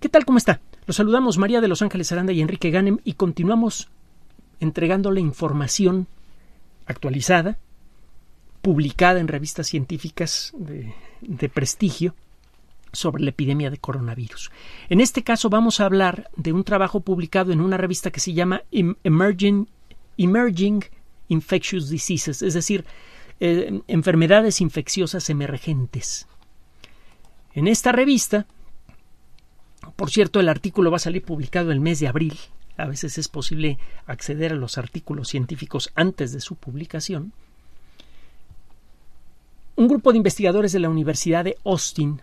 ¿Qué tal? ¿Cómo está? Los saludamos María de Los Ángeles Aranda y Enrique Ganem y continuamos entregándole información actualizada, publicada en revistas científicas de, prestigio sobre la epidemia de coronavirus. En este caso vamos a hablar de un trabajo publicado en una revista que se llama em-, Emerging, Emerging Infectious Diseases, es decir, eh, enfermedades infecciosas emergentes. En esta revista por cierto, el artículo va a salir publicado el mes de abril. A veces es posible acceder a los artículos científicos antes de su publicación. Un grupo de investigadores de la Universidad de Austin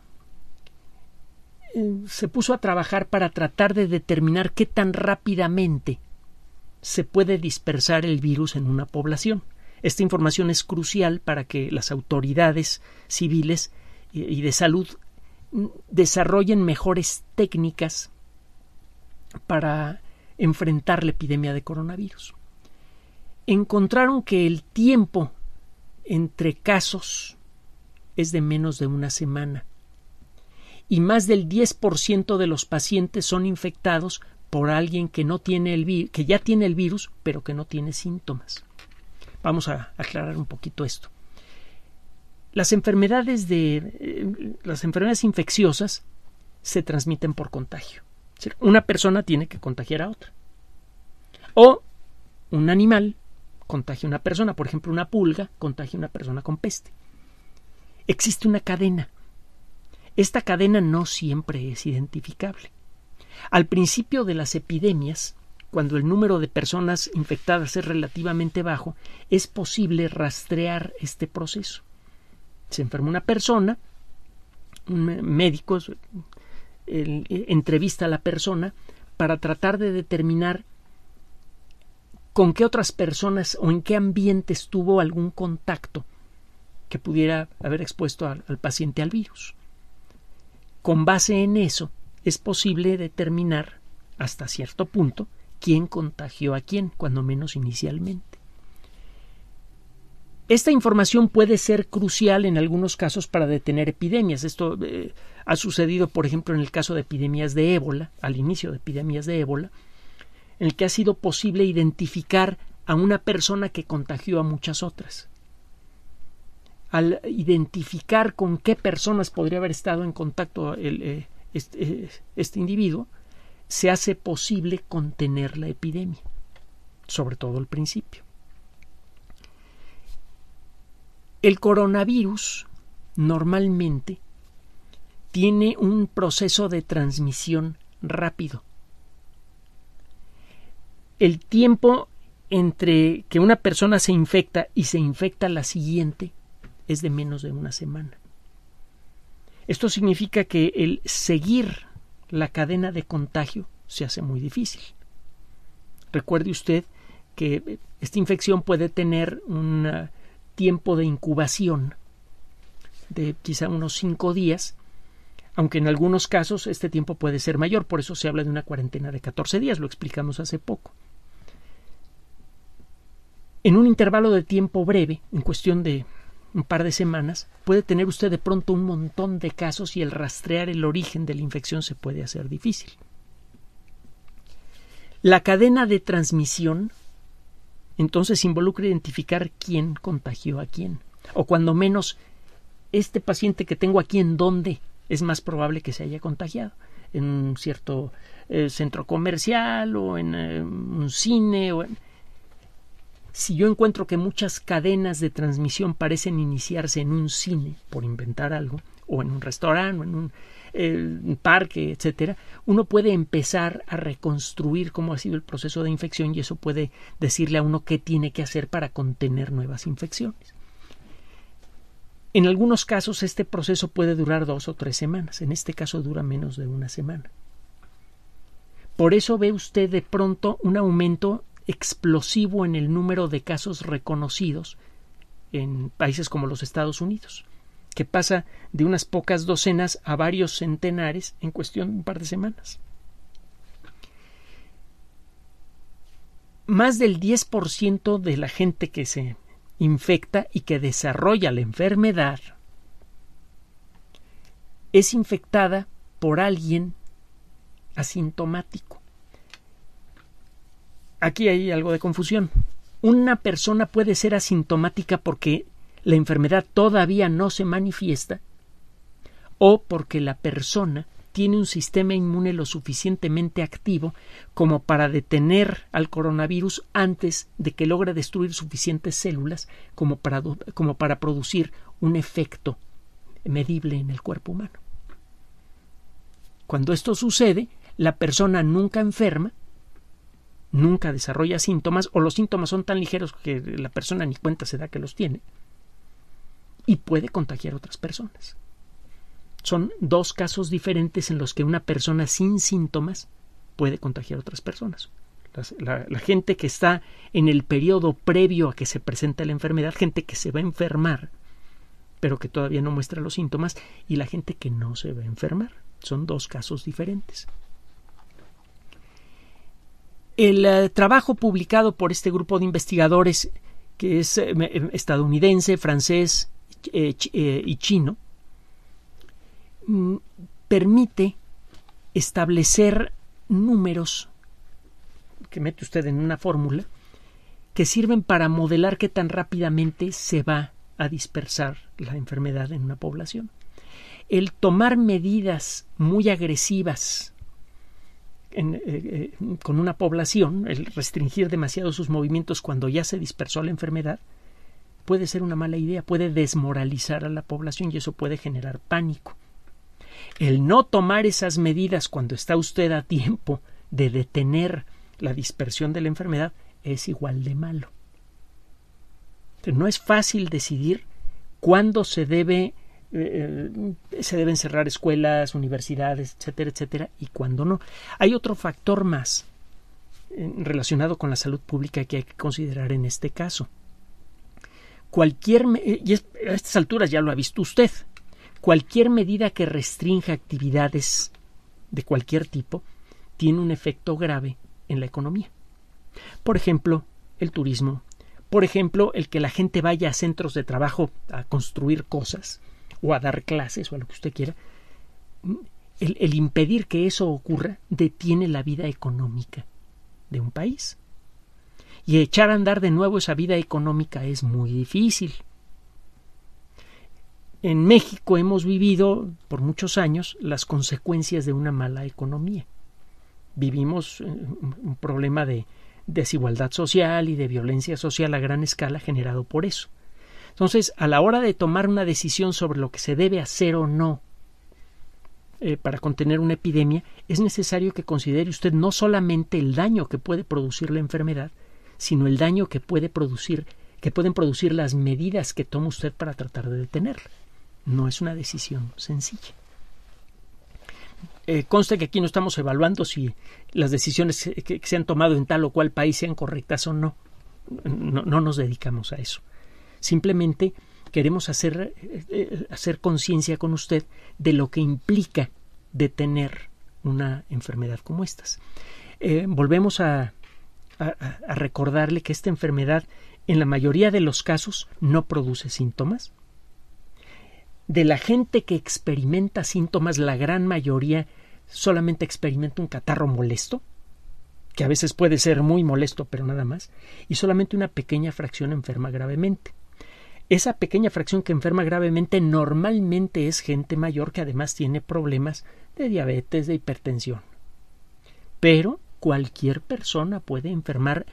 eh, se puso a trabajar para tratar de determinar qué tan rápidamente se puede dispersar el virus en una población. Esta información es crucial para que las autoridades civiles y de salud desarrollen mejores técnicas para enfrentar la epidemia de coronavirus. Encontraron que el tiempo entre casos es de menos de una semana y más del 10% de los pacientes son infectados por alguien que no tiene el que ya tiene el virus, pero que no tiene síntomas. Vamos a aclarar un poquito esto. Las enfermedades de eh, las enfermedades infecciosas se transmiten por contagio. una persona tiene que contagiar a otra. O un animal contagia a una persona, por ejemplo, una pulga contagia a una persona con peste. Existe una cadena. Esta cadena no siempre es identificable. Al principio de las epidemias, cuando el número de personas infectadas es relativamente bajo, es posible rastrear este proceso se enferma una persona, un médico eh, entrevista a la persona para tratar de determinar con qué otras personas o en qué ambientes tuvo algún contacto que pudiera haber expuesto al paciente al virus. Con base en eso, es posible determinar hasta cierto punto quién contagió a quién, cuando menos inicialmente. Esta información puede ser crucial en algunos casos para detener epidemias. Esto eh, ha sucedido, por ejemplo, en el caso de epidemias de ébola, al inicio de epidemias de ébola, en el que ha sido posible identificar a una persona que contagió a muchas otras. Al identificar con qué personas podría haber estado en contacto eh, este, eh, este individuo, se hace posible contener la epidemia, sobre todo al principio. El coronavirus normalmente tiene un proceso de transmisión rápido. El tiempo entre que una persona se infecta y se infecta la siguiente es de menos de una semana. Esto significa que el seguir la cadena de contagio se hace muy difícil. Recuerde usted que esta infección puede tener una tiempo de incubación de quizá unos cinco días, aunque en algunos casos este tiempo puede ser mayor, por eso se habla de una cuarentena de 14 días, lo explicamos hace poco. En un intervalo de tiempo breve, en cuestión de un par de semanas, puede tener usted de pronto un montón de casos y el rastrear el origen de la infección se puede hacer difícil. La cadena de transmisión entonces involucra identificar quién contagió a quién. O cuando menos, este paciente que tengo aquí en dónde es más probable que se haya contagiado. En un cierto eh, centro comercial o en eh, un cine. O Si yo encuentro que muchas cadenas de transmisión parecen iniciarse en un cine, por inventar algo, o en un restaurante o en eh, un, parque, etcétera, uno puede empezar a reconstruir cómo ha sido el proceso de infección y eso puede decirle a uno qué tiene que hacer para contener nuevas infecciones. En algunos casos este proceso puede durar dos o tres semanas, en este caso dura menos de una semana. Por eso ve usted de pronto un aumento explosivo en el número de casos reconocidos en países como los Estados Unidos que pasa de unas pocas docenas a varios centenares en cuestión de un par de semanas. Más del 10% de la gente que se infecta y que desarrolla la enfermedad es infectada por alguien asintomático. Aquí hay algo de confusión. Una persona puede ser asintomática porque la enfermedad todavía no se manifiesta o porque la persona tiene un sistema inmune lo suficientemente activo como para detener al coronavirus antes de que logre destruir suficientes células como para, como para producir un efecto medible en el cuerpo humano. Cuando esto sucede, la persona nunca enferma, nunca desarrolla síntomas o los síntomas son tan ligeros que la persona ni cuenta se da que los tiene y puede contagiar a otras personas. Son dos casos diferentes en los que una persona sin síntomas puede contagiar a otras personas. La, gente que está en el periodo previo a que se presente la enfermedad, gente que se va a enfermar, pero que todavía no muestra los síntomas, y la gente que no se va a enfermar. Son dos casos diferentes. El eh, trabajo publicado por este grupo de investigadores, que es eh, eh, estadounidense, francés, eh, eh, y chino, mm, permite establecer números que mete usted en una fórmula que sirven para modelar qué tan rápidamente se va a dispersar la enfermedad en una población. El tomar medidas muy agresivas eh, con una población, el restringir demasiado sus movimientos cuando ya se dispersó la enfermedad, puede ser una mala idea, puede desmoralizar a la población y eso puede generar pánico. El no tomar esas medidas cuando está usted a tiempo de detener la dispersión de la enfermedad es igual de malo. no es fácil decidir cuándo se debe eh, eh, se deben cerrar escuelas, universidades, etcétera, etcétera, y cuándo no. Hay otro factor más eh, relacionado con la salud pública que hay que considerar en este caso cualquier, eh, y a estas alturas ya lo ha visto usted, cualquier medida que restrinja actividades de cualquier tipo tiene un efecto grave en la economía. Por ejemplo, el turismo, por ejemplo, el que la gente vaya a centros de trabajo a construir cosas o a dar clases o a lo que usted quiera, el impedir que eso ocurra detiene la vida económica de un país y echar a andar de nuevo esa vida económica es muy difícil. En México hemos vivido por muchos años las consecuencias de una mala economía. Vivimos eh, un problema de desigualdad social y de violencia social a gran escala generado por eso. Entonces, a la hora de tomar una decisión sobre lo que se debe hacer o no eh, para contener una epidemia, es necesario que considere usted no solamente el daño que puede producir la enfermedad, sino el daño que puede producir, que pueden producir las medidas que toma usted para tratar de detenerla. No es una decisión sencilla. Eh, conste que aquí no estamos evaluando si las decisiones que, se han tomado en tal o cual país sean correctas o no. No, nos dedicamos a eso. Simplemente queremos hacer, eh, eh, hacer conciencia con usted de lo que implica detener una enfermedad como estas. volvemos a, a, recordarle que esta enfermedad en la mayoría de los casos no produce síntomas? De la gente que experimenta síntomas, la gran mayoría solamente experimenta un catarro molesto, que a veces puede ser muy molesto, pero nada más, y solamente una pequeña fracción enferma gravemente. Esa pequeña fracción que enferma gravemente normalmente es gente mayor que además tiene problemas de diabetes, de hipertensión. Pero cualquier persona puede enfermar,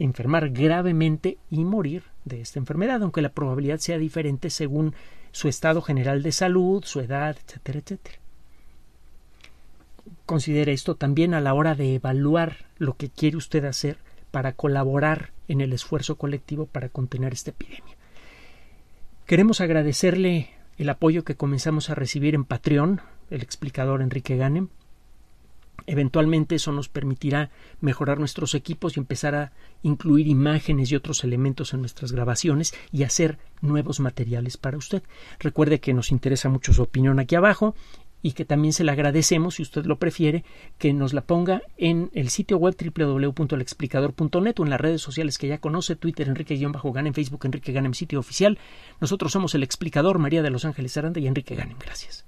enfermar gravemente y morir de esta enfermedad, aunque la probabilidad sea diferente según su estado general de salud, su edad, etcétera, etcétera. Considere esto también a la hora de evaluar lo que quiere usted hacer para colaborar en el esfuerzo colectivo para contener esta epidemia. Queremos agradecerle el apoyo que comenzamos a recibir en Patreon, el explicador Enrique Ganem, Eventualmente eso nos permitirá mejorar nuestros equipos y empezar a incluir imágenes y otros elementos en nuestras grabaciones y hacer nuevos materiales para usted. Recuerde que nos interesa mucho su opinión aquí abajo y que también se la agradecemos, si usted lo prefiere, que nos la ponga en el sitio web www.elexplicador.net o en las redes sociales que ya conoce, Twitter Enrique-Ganem, Facebook Enrique Ganem, sitio oficial. Nosotros somos el explicador María de Los Ángeles Aranda y Enrique Ganem. Gracias.